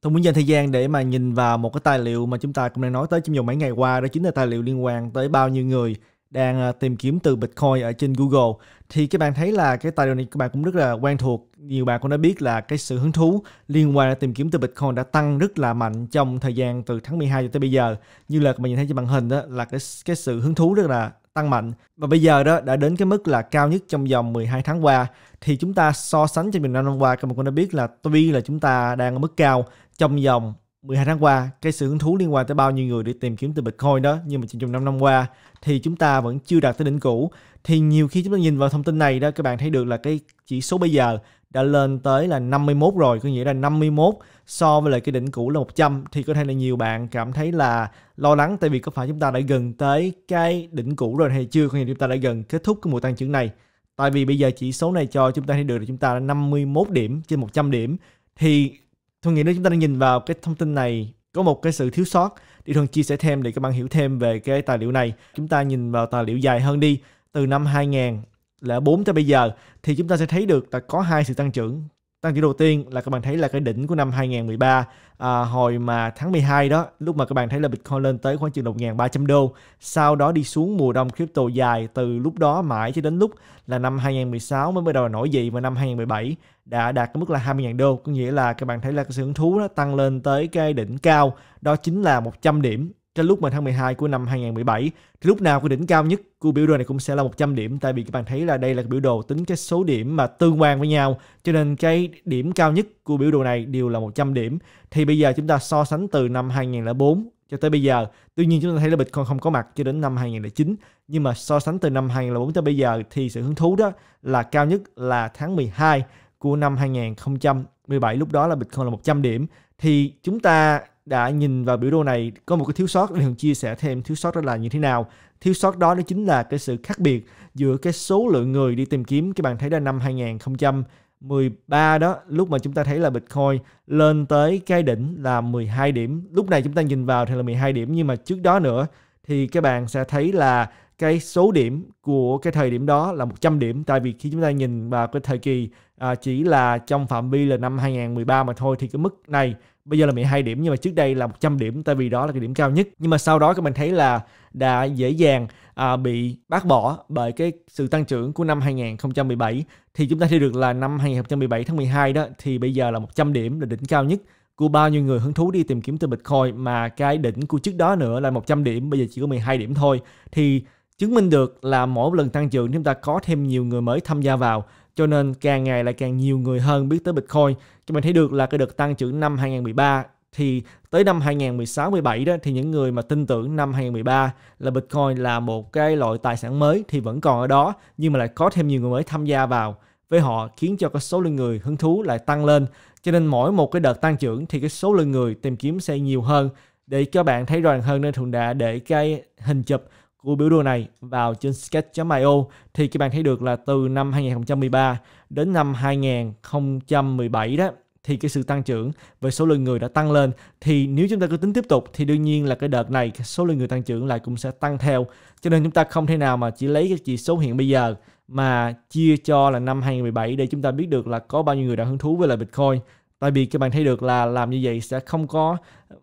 tôi muốn dành thời gian để mà nhìn vào một cái tài liệu mà chúng ta cũng đang nói tới trong vòng mấy ngày qua đó chính là tài liệu liên quan tới bao nhiêu người đang à, tìm kiếm từ Bitcoin ở trên Google thì các bạn thấy là cái tài liệu này các bạn cũng rất là quen thuộc nhiều bạn cũng đã biết là cái sự hứng thú liên quan tìm kiếm từ Bitcoin đã tăng rất là mạnh trong thời gian từ tháng 12 cho tới bây giờ như là các bạn nhìn thấy trên màn hình đó là cái cái sự hứng thú rất là tăng mạnh và bây giờ đó đã đến cái mức là cao nhất trong vòng 12 tháng qua thì chúng ta so sánh trên bình năm năm qua các bạn cũng đã biết là tuy là chúng ta đang ở mức cao trong vòng 12 tháng qua, cái sự hứng thú liên quan tới bao nhiêu người để tìm kiếm từ Bitcoin đó, nhưng mà trong 5 năm qua thì chúng ta vẫn chưa đạt tới đỉnh cũ. Thì nhiều khi chúng ta nhìn vào thông tin này đó, các bạn thấy được là cái chỉ số bây giờ đã lên tới là 51 rồi, có nghĩa là 51 so với lại cái đỉnh cũ là 100 thì có thể là nhiều bạn cảm thấy là lo lắng tại vì có phải chúng ta đã gần tới cái đỉnh cũ rồi hay chưa, có nghĩa là chúng ta đã gần kết thúc cái mùa tăng trưởng này. Tại vì bây giờ chỉ số này cho chúng ta thấy được là chúng ta đã 51 điểm trên 100 điểm thì Thuận nghĩ nếu chúng ta đang nhìn vào cái thông tin này có một cái sự thiếu sót thì thường chia sẻ thêm để các bạn hiểu thêm về cái tài liệu này. Chúng ta nhìn vào tài liệu dài hơn đi từ năm 2004 tới bây giờ thì chúng ta sẽ thấy được là có hai sự tăng trưởng Tăng trưởng đầu tiên là các bạn thấy là cái đỉnh của năm 2013 à, hồi mà tháng 12 đó lúc mà các bạn thấy là Bitcoin lên tới khoảng chừng 1.300 đô sau đó đi xuống mùa đông crypto dài từ lúc đó mãi cho đến lúc là năm 2016 mới bắt đầu nổi dậy và năm 2017 đã đạt cái mức là 20.000 đô có nghĩa là các bạn thấy là cái sự hứng thú nó tăng lên tới cái đỉnh cao đó chính là 100 điểm trên lúc mà tháng 12 của năm 2017 thì lúc nào cái đỉnh cao nhất của biểu đồ này cũng sẽ là 100 điểm tại vì các bạn thấy là đây là cái biểu đồ tính cái số điểm mà tương quan với nhau cho nên cái điểm cao nhất của biểu đồ này đều là 100 điểm thì bây giờ chúng ta so sánh từ năm 2004 cho tới bây giờ tuy nhiên chúng ta thấy là Bitcoin không có mặt cho đến năm 2009 nhưng mà so sánh từ năm 2004 tới bây giờ thì sự hứng thú đó là cao nhất là tháng 12 của năm 2017 lúc đó là Bitcoin là 100 điểm thì chúng ta đã nhìn vào biểu đồ này có một cái thiếu sót để Hường chia sẻ thêm thiếu sót đó là như thế nào thiếu sót đó đó chính là cái sự khác biệt giữa cái số lượng người đi tìm kiếm các bạn thấy là năm 2013 đó lúc mà chúng ta thấy là Bitcoin lên tới cái đỉnh là 12 điểm lúc này chúng ta nhìn vào thì là 12 điểm nhưng mà trước đó nữa thì các bạn sẽ thấy là cái số điểm của cái thời điểm đó là 100 điểm tại vì khi chúng ta nhìn vào cái thời kỳ à, chỉ là trong phạm vi là năm 2013 mà thôi thì cái mức này bây giờ là 12 điểm nhưng mà trước đây là 100 điểm tại vì đó là cái điểm cao nhất nhưng mà sau đó các bạn thấy là đã dễ dàng à, bị bác bỏ bởi cái sự tăng trưởng của năm 2017 thì chúng ta thấy được là năm 2017 tháng 12 đó thì bây giờ là 100 điểm là đỉnh cao nhất của bao nhiêu người hứng thú đi tìm kiếm từ Bitcoin mà cái đỉnh của trước đó nữa là 100 điểm bây giờ chỉ có 12 điểm thôi thì chứng minh được là mỗi lần tăng trưởng chúng ta có thêm nhiều người mới tham gia vào cho nên càng ngày lại càng nhiều người hơn biết tới Bitcoin. Chúng mình thấy được là cái đợt tăng trưởng năm 2013 thì tới năm 2016 17 đó thì những người mà tin tưởng năm 2013 là Bitcoin là một cái loại tài sản mới thì vẫn còn ở đó nhưng mà lại có thêm nhiều người mới tham gia vào với họ khiến cho cái số lượng người hứng thú lại tăng lên cho nên mỗi một cái đợt tăng trưởng thì cái số lượng người tìm kiếm sẽ nhiều hơn để các bạn thấy rõ hơn nên Thuận đã để cái hình chụp của biểu đồ này vào trên sketch.io thì các bạn thấy được là từ năm 2013 đến năm 2017 đó thì cái sự tăng trưởng về số lượng người đã tăng lên thì nếu chúng ta cứ tính tiếp tục thì đương nhiên là cái đợt này số lượng người tăng trưởng lại cũng sẽ tăng theo cho nên chúng ta không thể nào mà chỉ lấy cái chỉ số hiện bây giờ mà chia cho là năm 2017 để chúng ta biết được là có bao nhiêu người đã hứng thú với lại Bitcoin tại vì các bạn thấy được là làm như vậy sẽ không có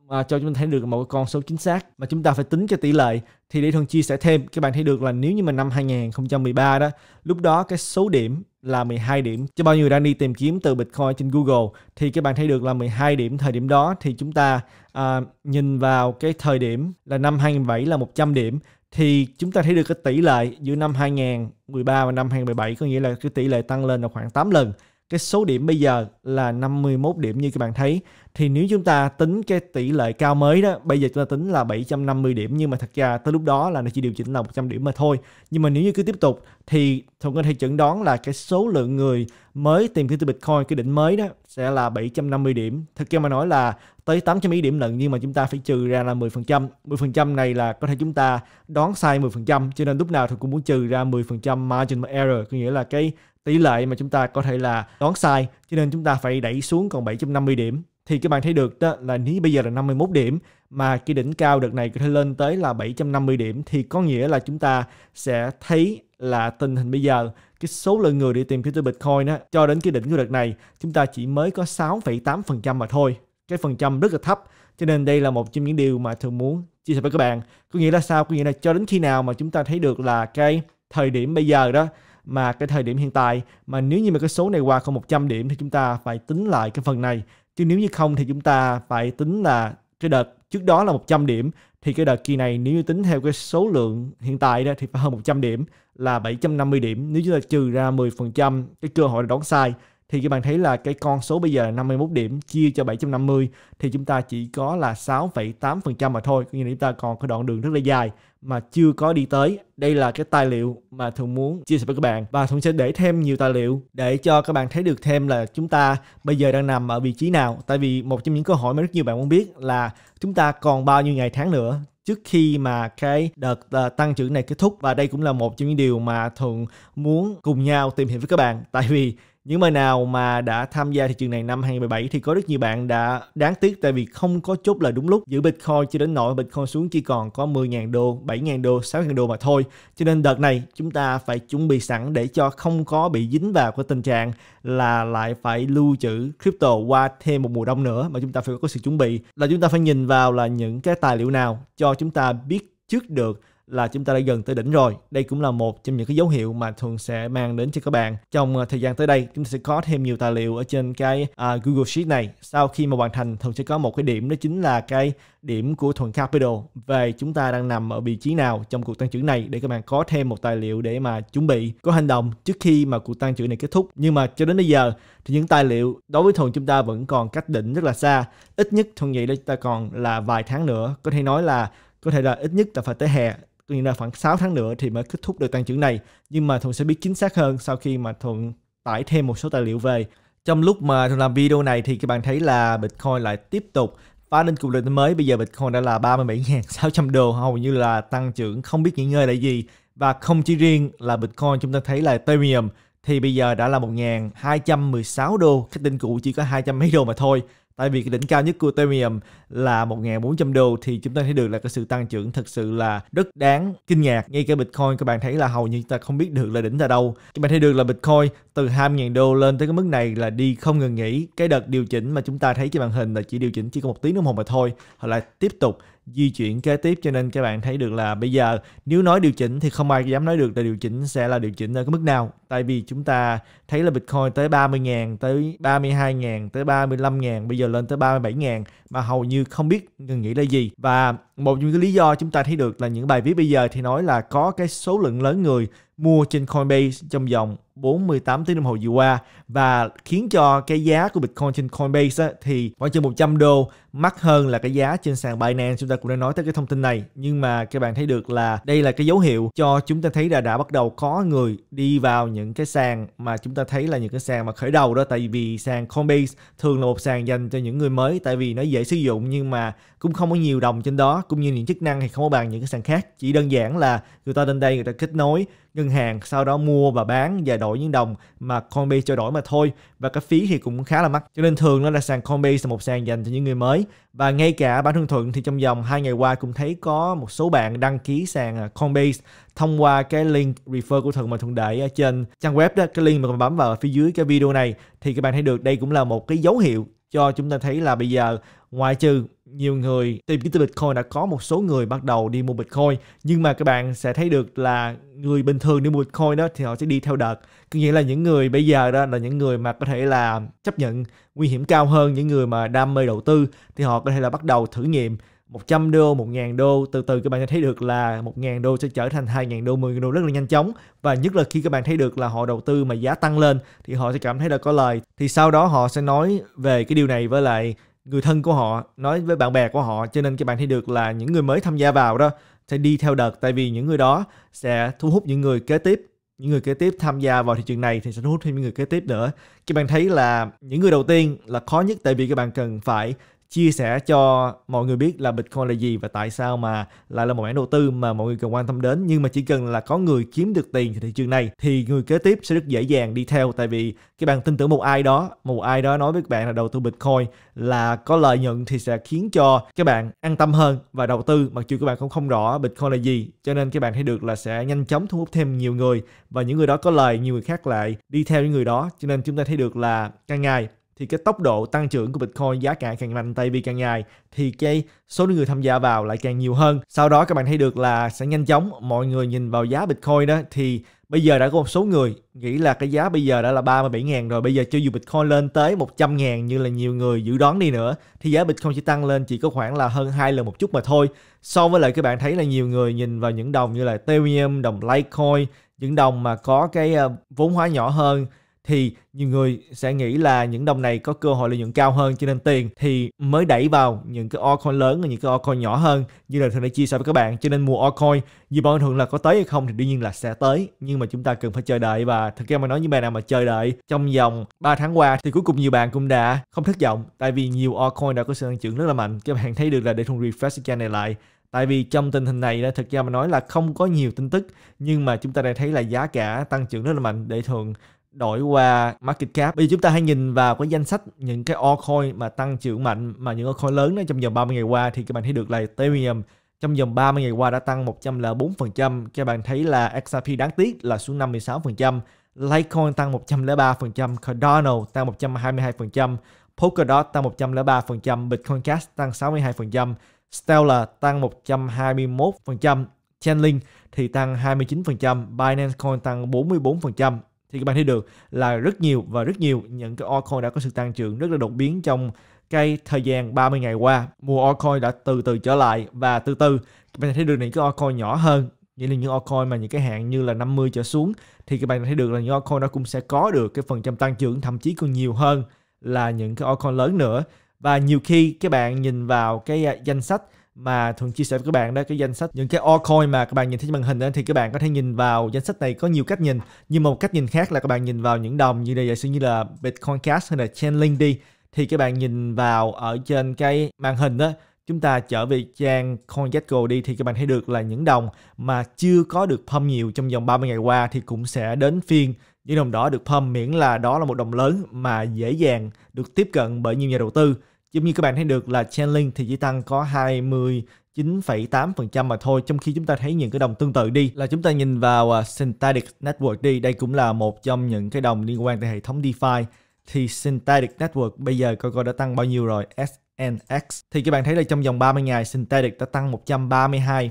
à, cho chúng ta thấy được một con số chính xác mà chúng ta phải tính cho tỷ lệ thì để thường chia sẻ thêm các bạn thấy được là nếu như mà năm 2013 đó lúc đó cái số điểm là 12 điểm cho bao nhiêu đang đi tìm kiếm từ Bitcoin trên Google thì các bạn thấy được là 12 điểm thời điểm đó thì chúng ta à, nhìn vào cái thời điểm là năm 2007 là 100 điểm thì chúng ta thấy được cái tỷ lệ giữa năm 2013 và năm 2017 có nghĩa là cái tỷ lệ tăng lên là khoảng 8 lần cái số điểm bây giờ là 51 điểm như các bạn thấy thì nếu chúng ta tính cái tỷ lệ cao mới đó bây giờ chúng ta tính là 750 điểm nhưng mà thật ra tới lúc đó là nó chỉ điều chỉnh là 100 điểm mà thôi nhưng mà nếu như cứ tiếp tục thì Thuận có thể chẩn đoán là cái số lượng người mới tìm kiếm từ Bitcoin cái đỉnh mới đó sẽ là 750 điểm thực ra mà nói là tới 800 ý điểm lận nhưng mà chúng ta phải trừ ra là 10% 10% này là có thể chúng ta đoán sai 10% cho nên lúc nào thì cũng muốn trừ ra 10% margin error có nghĩa là cái tỷ lệ mà chúng ta có thể là đoán sai cho nên chúng ta phải đẩy xuống còn 750 điểm thì các bạn thấy được đó là nếu bây giờ là 51 điểm mà cái đỉnh cao đợt này có thể lên tới là 750 điểm thì có nghĩa là chúng ta sẽ thấy là tình hình bây giờ cái số lượng người đi tìm crypto Bitcoin đó cho đến cái đỉnh của đợt này chúng ta chỉ mới có 6,8% mà thôi. Cái phần trăm rất là thấp cho nên đây là một trong những điều mà thường muốn chia sẻ với các bạn. Có nghĩa là sao? Có nghĩa là cho đến khi nào mà chúng ta thấy được là cái thời điểm bây giờ đó mà cái thời điểm hiện tại mà nếu như mà cái số này qua không 100 điểm thì chúng ta phải tính lại cái phần này chứ nếu như không thì chúng ta phải tính là cái đợt trước đó là 100 điểm thì cái đợt kỳ này nếu như tính theo cái số lượng hiện tại đó thì phải hơn 100 điểm là 750 điểm nếu chúng ta trừ ra 10% cái cơ hội đón sai thì các bạn thấy là cái con số bây giờ là 51 điểm chia cho 750 thì chúng ta chỉ có là 6,8% mà thôi, có nghĩa là chúng ta còn cái đoạn đường rất là dài mà chưa có đi tới đây là cái tài liệu mà thường muốn chia sẻ với các bạn và thường sẽ để thêm nhiều tài liệu để cho các bạn thấy được thêm là chúng ta bây giờ đang nằm ở vị trí nào tại vì một trong những câu hỏi mà rất nhiều bạn muốn biết là chúng ta còn bao nhiêu ngày tháng nữa trước khi mà cái đợt ờ, tăng trưởng này kết thúc và đây cũng là một trong những điều mà thường muốn cùng nhau tìm hiểu với các bạn tại vì những bạn nào mà đã tham gia thị trường này năm 2017 thì có rất nhiều bạn đã đáng tiếc tại vì không có chốt lời đúng lúc giữ Bitcoin cho đến nỗi Bitcoin xuống chỉ còn có 10.000 đô, 7.000 đô, 6.000 đô mà thôi. Cho nên đợt này chúng ta phải chuẩn bị sẵn để cho không có bị dính vào cái tình trạng là lại phải lưu trữ crypto qua thêm một mùa đông nữa mà chúng ta phải có sự chuẩn bị là chúng ta phải nhìn vào là những cái tài liệu nào cho chúng ta biết trước được là chúng ta đã gần tới đỉnh rồi. Đây cũng là một trong những cái dấu hiệu mà thường sẽ mang đến cho các bạn. Trong à, thời gian tới đây, chúng ta sẽ có thêm nhiều tài liệu ở trên cái uh, Google Sheet này. Sau khi mà hoàn thành, thường sẽ có một cái điểm đó chính là cái điểm của thuận capital về chúng ta đang nằm ở vị trí nào trong cuộc tăng trưởng này để các bạn có thêm một tài liệu để mà chuẩn bị có hành động trước khi mà cuộc tăng trưởng này kết thúc. Nhưng mà cho đến bây giờ thì những tài liệu đối với thuận chúng ta vẫn còn cách đỉnh rất là xa. Ít nhất thuận nghĩ là chúng ta còn là vài tháng nữa. Có thể nói là có thể là ít nhất là phải tới hè tuy nhiên là khoảng 6 tháng nữa thì mới kết thúc được tăng trưởng này nhưng mà Thuận sẽ biết chính xác hơn sau khi mà Thuận tải thêm một số tài liệu về trong lúc mà Thuận làm video này thì các bạn thấy là Bitcoin lại tiếp tục phá lên cục đỉnh mới bây giờ Bitcoin đã là 37.600 đô hầu như là tăng trưởng không biết nghỉ ngơi là gì và không chỉ riêng là Bitcoin chúng ta thấy là Ethereum thì bây giờ đã là 1.216 đô, cái tin cũ chỉ có 200 mấy đô mà thôi tại vì cái đỉnh cao nhất của Ethereum là 1.400 đô thì chúng ta thấy được là cái sự tăng trưởng thật sự là rất đáng kinh ngạc ngay cả Bitcoin các bạn thấy là hầu như ta không biết được là đỉnh ra đâu các bạn thấy được là Bitcoin từ 20.000 đô lên tới cái mức này là đi không ngừng nghỉ cái đợt điều chỉnh mà chúng ta thấy trên màn hình là chỉ điều chỉnh chỉ có một tiếng đồng hồ mà thôi họ lại tiếp tục di chuyển kế tiếp cho nên các bạn thấy được là bây giờ nếu nói điều chỉnh thì không ai dám nói được là điều chỉnh sẽ là điều chỉnh ở cái mức nào tại vì chúng ta thấy là Bitcoin tới 30.000 tới 32.000 tới 35.000 bây giờ lên tới 37.000 mà hầu như không biết ngừng nghĩ là gì và một trong cái lý do chúng ta thấy được là những bài viết bây giờ thì nói là có cái số lượng lớn người mua trên Coinbase trong vòng 48 tiếng đồng hồ vừa qua và khiến cho cái giá của Bitcoin trên Coinbase á, thì khoảng chừng 100 đô mắc hơn là cái giá trên sàn Binance chúng ta cũng đã nói tới cái thông tin này nhưng mà các bạn thấy được là đây là cái dấu hiệu cho chúng ta thấy là đã bắt đầu có người đi vào những cái sàn mà chúng ta thấy là những cái sàn mà khởi đầu đó tại vì sàn Coinbase thường là một sàn dành cho những người mới tại vì nó dễ sử dụng nhưng mà cũng không có nhiều đồng trên đó cũng như những chức năng thì không có bằng những cái sàn khác chỉ đơn giản là người ta lên đây người ta kết nối ngân hàng sau đó mua và bán và đổi những đồng mà Coinbase cho đổi mà thôi và cái phí thì cũng khá là mắc cho nên thường nó là sàn Coinbase là một sàn dành cho những người mới và ngay cả bản thân thuận thì trong vòng hai ngày qua cũng thấy có một số bạn đăng ký sàn à, Coinbase thông qua cái link refer của thuận mà thuận để ở trên trang web đó cái link mà mình bấm vào phía dưới cái video này thì các bạn thấy được đây cũng là một cái dấu hiệu cho chúng ta thấy là bây giờ ngoại trừ nhiều người tìm kiếm từ Bitcoin đã có một số người bắt đầu đi mua Bitcoin nhưng mà các bạn sẽ thấy được là người bình thường đi mua Bitcoin đó thì họ sẽ đi theo đợt có nghĩa là những người bây giờ đó là những người mà có thể là chấp nhận nguy hiểm cao hơn những người mà đam mê đầu tư thì họ có thể là bắt đầu thử nghiệm 100 đô, 1.000 đô, từ từ các bạn sẽ thấy được là 1.000 đô sẽ trở thành 2.000 đô, 10.000 đô rất là nhanh chóng và nhất là khi các bạn thấy được là họ đầu tư mà giá tăng lên thì họ sẽ cảm thấy là có lời thì sau đó họ sẽ nói về cái điều này với lại người thân của họ nói với bạn bè của họ cho nên các bạn thấy được là những người mới tham gia vào đó sẽ đi theo đợt tại vì những người đó sẽ thu hút những người kế tiếp những người kế tiếp tham gia vào thị trường này thì sẽ thu hút thêm những người kế tiếp nữa các bạn thấy là những người đầu tiên là khó nhất tại vì các bạn cần phải chia sẻ cho mọi người biết là Bitcoin là gì và tại sao mà lại là một mảng đầu tư mà mọi người cần quan tâm đến nhưng mà chỉ cần là có người kiếm được tiền từ thị trường này thì người kế tiếp sẽ rất dễ dàng đi theo tại vì cái bạn tin tưởng một ai đó một ai đó nói với các bạn là đầu tư Bitcoin là có lợi nhuận thì sẽ khiến cho các bạn an tâm hơn và đầu tư mặc dù các bạn cũng không rõ Bitcoin là gì cho nên các bạn thấy được là sẽ nhanh chóng thu hút thêm nhiều người và những người đó có lời nhiều người khác lại đi theo những người đó cho nên chúng ta thấy được là càng ngày thì cái tốc độ tăng trưởng của Bitcoin giá cả càng mạnh tay vì càng dài thì cái số người tham gia vào lại càng nhiều hơn. Sau đó các bạn thấy được là sẽ nhanh chóng mọi người nhìn vào giá Bitcoin đó thì bây giờ đã có một số người nghĩ là cái giá bây giờ đã là 37 ngàn rồi bây giờ cho dù Bitcoin lên tới 100 ngàn như là nhiều người dự đoán đi nữa thì giá Bitcoin chỉ tăng lên chỉ có khoảng là hơn hai lần một chút mà thôi so với lại các bạn thấy là nhiều người nhìn vào những đồng như là Ethereum, đồng Litecoin những đồng mà có cái ờ, vốn hóa nhỏ hơn thì nhiều người sẽ nghĩ là những đồng này có cơ hội lợi nhuận cao hơn cho nên tiền thì mới đẩy vào những cái altcoin lớn và những cái altcoin nhỏ hơn như là thường đã chia sẻ với các bạn cho nên mua altcoin dù bạn thường là có tới hay không thì đương nhiên là sẽ tới nhưng mà chúng ta cần phải chờ đợi và thực ra mà nói như bạn nào mà chờ đợi trong vòng 3 tháng qua thì cuối cùng nhiều bạn cũng đã không thất vọng tại vì nhiều altcoin đã có sự tăng trưởng rất là mạnh các bạn thấy được là để thùng refresh cái này lại Tại vì trong tình hình này thực ra mà nói là không có nhiều tin tức nhưng mà chúng ta đã thấy là giá cả tăng trưởng rất là mạnh để thường đổi qua market cap. Bây giờ chúng ta hãy nhìn vào cái danh sách những cái altcoin mà tăng trưởng mạnh mà những altcoin lớn đó trong vòng 30 ngày qua thì các bạn thấy được là Ethereum trong vòng 30 ngày qua đã tăng 104%, các bạn thấy là XRP đáng tiếc là xuống 56%, Litecoin tăng 103%, Cardano tăng 122%, Polkadot tăng 103%, Bitcoin Cash tăng 62%, Stellar tăng 121%, Chainlink thì tăng 29%, Binance Coin tăng 44%, thì các bạn thấy được là rất nhiều và rất nhiều những cái altcoin đã có sự tăng trưởng rất là đột biến trong cái thời gian 30 ngày qua mua altcoin đã từ từ trở lại và từ từ các bạn thấy được những cái altcoin nhỏ hơn như là những altcoin mà những cái hạn như là 50 trở xuống thì các bạn thấy được là những altcoin nó cũng sẽ có được cái phần trăm tăng trưởng thậm chí còn nhiều hơn là những cái altcoin lớn nữa và nhiều khi các bạn nhìn vào cái à, danh sách mà thường chia sẻ với các bạn đó cái danh sách những cái altcoin mà các bạn nhìn thấy trên màn hình đó, thì các bạn có thể nhìn vào danh sách này có nhiều cách nhìn nhưng mà một cách nhìn khác là các bạn nhìn vào những đồng như là giả sử như là Bitcoin Cash hay là Chainlink đi thì các bạn nhìn vào ở trên cái màn hình đó chúng ta trở về trang CoinGecko đi thì các bạn thấy được là những đồng mà chưa có được pump nhiều trong vòng 30 ngày qua thì cũng sẽ đến phiên những đồng đó được pump miễn là đó là một đồng lớn mà dễ dàng được tiếp cận bởi nhiều nhà đầu tư Giống như các bạn thấy được là Chainlink thì chỉ tăng có 29,8% mà thôi. Trong khi chúng ta thấy những cái đồng tương tự đi là chúng ta nhìn vào à, Synthetic Network đi. Đây cũng là một trong những cái đồng liên quan tới hệ thống DeFi. Thì Synthetic Network bây giờ coi coi đã tăng bao nhiêu rồi. SNX thì các bạn thấy là trong vòng 30 ngày Synthetic đã tăng 132%.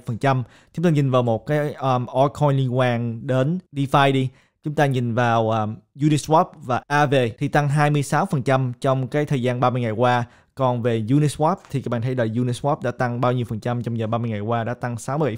Chúng ta nhìn vào một cái um, altcoin liên quan đến DeFi đi. Chúng ta nhìn vào um, Uniswap và AV thì tăng 26% trong cái thời gian 30 ngày qua còn về Uniswap thì các bạn thấy là Uniswap đã tăng bao nhiêu phần trăm trong vòng 30 ngày qua, đã tăng 67%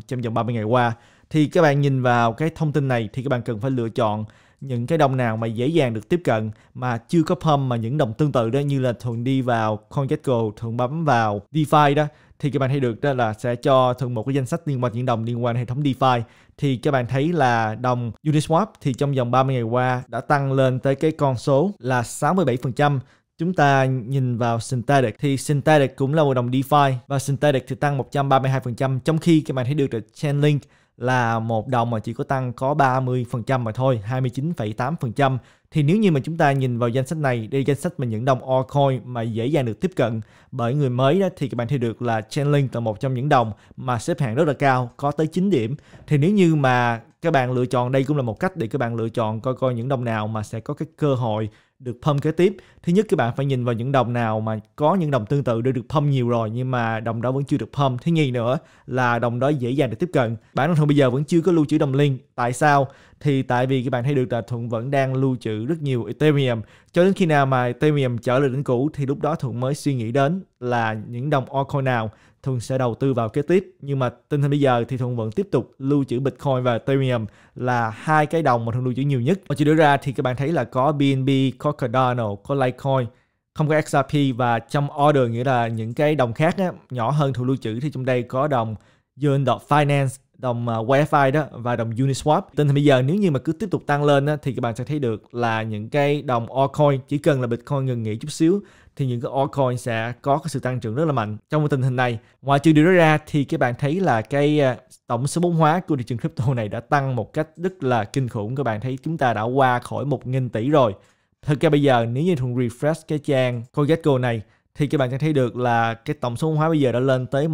trong vòng 30 ngày qua. Thì các bạn nhìn vào cái thông tin này thì các bạn cần phải lựa chọn những cái đồng nào mà dễ dàng được tiếp cận mà chưa có pump mà những đồng tương tự đó như là thường đi vào CoinGecko, thường bấm vào DeFi đó thì các bạn thấy được đó là sẽ cho thường một cái danh sách liên quan những đồng liên quan hệ thống DeFi thì các bạn thấy là đồng Uniswap thì trong vòng 30 ngày qua đã tăng lên tới cái con số là 67% chúng ta nhìn vào synthetic thì synthetic cũng là một đồng DeFi và synthetic thì tăng 132% trong khi các bạn thấy được là Chainlink là một đồng mà chỉ có tăng có 30% mà thôi, 29,8%. Thì nếu như mà chúng ta nhìn vào danh sách này, đây là danh sách mà những đồng altcoin mà dễ dàng được tiếp cận bởi người mới đó thì các bạn thấy được là Chainlink là một trong những đồng mà xếp hạng rất là cao, có tới 9 điểm. Thì nếu như mà các bạn lựa chọn đây cũng là một cách để các bạn lựa chọn coi coi những đồng nào mà sẽ có cái cơ hội được pump kế tiếp thứ nhất các bạn phải nhìn vào những đồng nào mà có những đồng tương tự đã được pump nhiều rồi nhưng mà đồng đó vẫn chưa được pump thứ nhì nữa là đồng đó dễ dàng để tiếp cận bản thân thuận bây giờ vẫn chưa có lưu trữ đồng link tại sao thì tại vì các bạn thấy được là thuận vẫn đang lưu trữ rất nhiều ethereum cho đến khi nào mà ethereum trở lại đỉnh cũ thì lúc đó thuận mới suy nghĩ đến là những đồng altcoin nào Thuận sẽ đầu tư vào kế tiếp. Nhưng mà tình hình bây giờ thì Thuận vẫn tiếp tục lưu trữ Bitcoin và Ethereum là hai cái đồng mà Thuận lưu trữ nhiều nhất. Và chỉ đưa ra thì các bạn thấy là có BNB, có Cardano, có Litecoin, không có XRP và trong order nghĩa là những cái đồng khác á, nhỏ hơn Thuận lưu trữ thì trong đây có đồng Yuan Finance, đồng à, Wi-Fi đó và đồng Uniswap. Tin thì bây giờ nếu như mà cứ tiếp tục tăng lên á, thì các bạn sẽ thấy được là những cái đồng altcoin chỉ cần là Bitcoin ngừng nghỉ chút xíu thì những cái altcoin sẽ có cái sự tăng trưởng rất là mạnh. Trong một tình hình này, ngoài trừ điều đó ra thì các bạn thấy là cái à, tổng số vốn hóa của thị trường crypto này đã tăng một cách rất là kinh khủng. Các bạn thấy chúng ta đã qua khỏi một nghìn tỷ rồi. Thực ra bây giờ nếu như thùng refresh cái trang CoinGecko này thì các bạn sẽ thấy được là cái tổng số vốn hóa bây giờ đã lên tới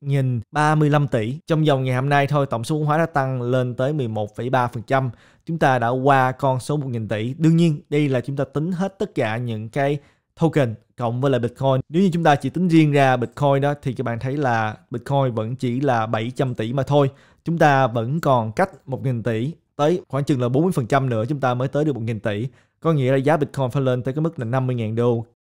1.035 tỷ. Trong vòng ngày hôm nay thôi, tổng số vốn hóa đã tăng lên tới 11,3%. Chúng ta đã qua con số 1.000 tỷ. Đương nhiên, đây là chúng ta tính hết tất cả những cái token cộng với lại Bitcoin. Nếu như chúng ta chỉ tính riêng ra Bitcoin đó thì các bạn thấy là Bitcoin vẫn chỉ là 700 tỷ mà thôi. Chúng ta vẫn còn cách 1.000 tỷ tới khoảng chừng là 40% nữa chúng ta mới tới được 1.000 tỷ. Có nghĩa là giá Bitcoin phải lên tới cái mức là 50.000 đô